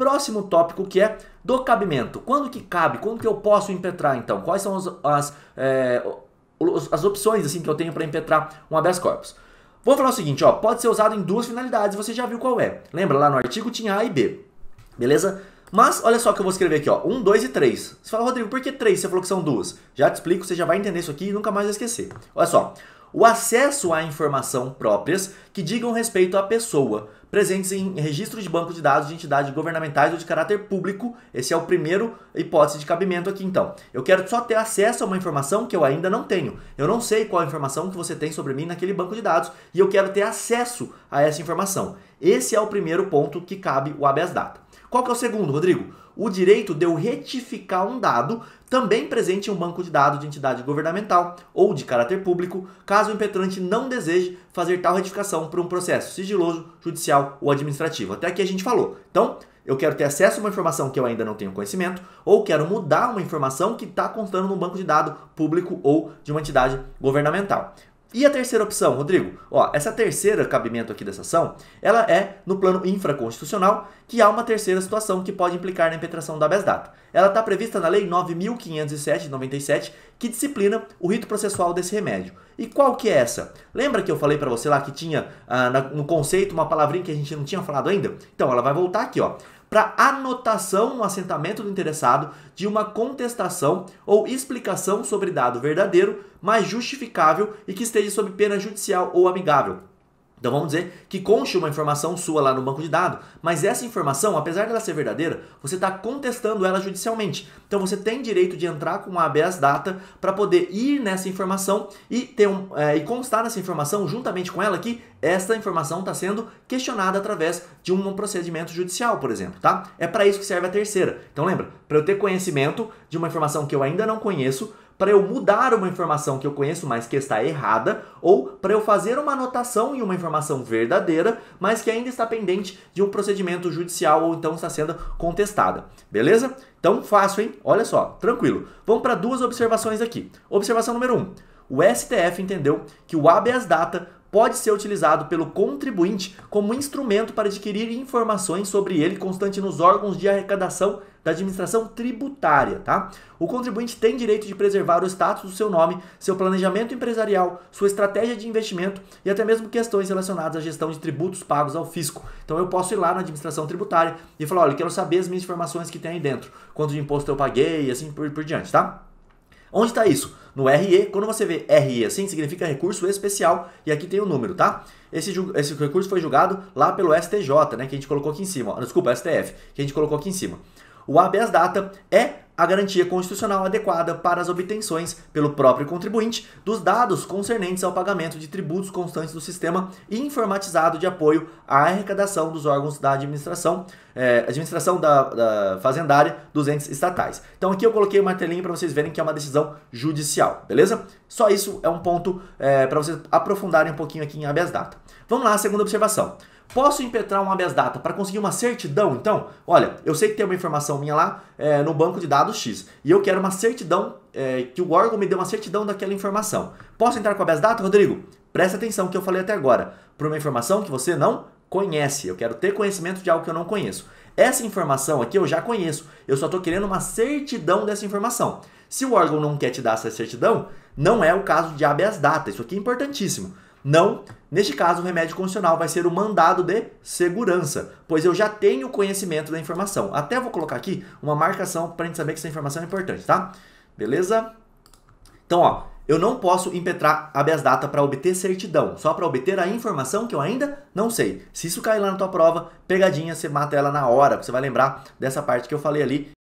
Próximo tópico que é do cabimento. Quando que cabe? Quando que eu posso impetrar, então? Quais são as, as, é, as opções assim que eu tenho para impetrar um habeas corpus? Vou falar o seguinte, ó, pode ser usado em duas finalidades, você já viu qual é. Lembra, lá no artigo tinha A e B, beleza? Mas olha só o que eu vou escrever aqui, ó, 1, um, 2 e 3. Você fala, Rodrigo, por que 3? Você falou que são duas. Já te explico, você já vai entender isso aqui e nunca mais vai esquecer. Olha só, o acesso a informação próprias que digam respeito à pessoa, presentes em registro de banco de dados de entidades governamentais ou de caráter público. Esse é o primeiro hipótese de cabimento aqui, então. Eu quero só ter acesso a uma informação que eu ainda não tenho. Eu não sei qual informação que você tem sobre mim naquele banco de dados e eu quero ter acesso a essa informação. Esse é o primeiro ponto que cabe o habeas data. Qual que é o segundo, Rodrigo? O direito de eu retificar um dado também presente em um banco de dados de entidade governamental ou de caráter público, caso o impetrante não deseje fazer tal retificação por um processo sigiloso, judicial ou administrativo. Até aqui a gente falou. Então, eu quero ter acesso a uma informação que eu ainda não tenho conhecimento, ou quero mudar uma informação que está constando num banco de dados público ou de uma entidade governamental. E a terceira opção, Rodrigo? Ó, essa terceira cabimento aqui dessa ação, ela é no plano infraconstitucional, que há uma terceira situação que pode implicar na impetração da habeas data. Ela está prevista na Lei 9.507 de 97, que disciplina o rito processual desse remédio. E qual que é essa? Lembra que eu falei para você lá que tinha ah, no conceito uma palavrinha que a gente não tinha falado ainda? Então, ela vai voltar aqui, ó para anotação no assentamento do interessado de uma contestação ou explicação sobre dado verdadeiro, mas justificável e que esteja sob pena judicial ou amigável então vamos dizer que conste uma informação sua lá no banco de dados, mas essa informação, apesar dela ser verdadeira, você está contestando ela judicialmente. Então você tem direito de entrar com uma habeas data para poder ir nessa informação e, ter um, é, e constar nessa informação, juntamente com ela, que essa informação está sendo questionada através de um procedimento judicial, por exemplo. Tá? É para isso que serve a terceira. Então lembra, para eu ter conhecimento de uma informação que eu ainda não conheço, para eu mudar uma informação que eu conheço, mas que está errada, ou para eu fazer uma anotação em uma informação verdadeira, mas que ainda está pendente de um procedimento judicial ou então está sendo contestada. Beleza? Então, fácil, hein? Olha só, tranquilo. Vamos para duas observações aqui. Observação número 1. Um, o STF entendeu que o habeas data pode ser utilizado pelo contribuinte como instrumento para adquirir informações sobre ele constante nos órgãos de arrecadação da administração tributária, tá? O contribuinte tem direito de preservar o status do seu nome, seu planejamento empresarial, sua estratégia de investimento e até mesmo questões relacionadas à gestão de tributos pagos ao fisco. Então eu posso ir lá na administração tributária e falar, olha, eu quero saber as minhas informações que tem aí dentro, quanto de imposto eu paguei e assim por, por diante, tá? Onde está isso? No RE, quando você vê RE assim, significa recurso especial, e aqui tem o um número, tá? Esse, esse recurso foi julgado lá pelo STJ, né, que a gente colocou aqui em cima, ó, desculpa, STF, que a gente colocou aqui em cima. O habeas data é a garantia constitucional adequada para as obtenções pelo próprio contribuinte dos dados concernentes ao pagamento de tributos constantes do sistema informatizado de apoio à arrecadação dos órgãos da administração, eh, administração da, da fazendária dos entes estatais. Então aqui eu coloquei o martelinho para vocês verem que é uma decisão judicial, beleza? Só isso é um ponto eh, é, para vocês aprofundarem um pouquinho aqui em habeas data. Vamos lá, segunda observação. Posso impetrar um habeas data para conseguir uma certidão, então? Olha, eu sei que tem uma informação minha lá é, no banco de dados X e eu quero uma certidão, é, que o órgão me dê uma certidão daquela informação. Posso entrar com habeas data, Rodrigo? Presta atenção que eu falei até agora. Para uma informação que você não conhece, eu quero ter conhecimento de algo que eu não conheço. Essa informação aqui eu já conheço, eu só estou querendo uma certidão dessa informação. Se o órgão não quer te dar essa certidão, não é o caso de habeas data, isso aqui é importantíssimo. Não. Neste caso, o remédio constitucional vai ser o mandado de segurança, pois eu já tenho conhecimento da informação. Até vou colocar aqui uma marcação para a gente saber que essa informação é importante, tá? Beleza? Então, ó, eu não posso impetrar habeas data para obter certidão, só para obter a informação que eu ainda não sei. Se isso cair lá na tua prova, pegadinha, você mata ela na hora, você vai lembrar dessa parte que eu falei ali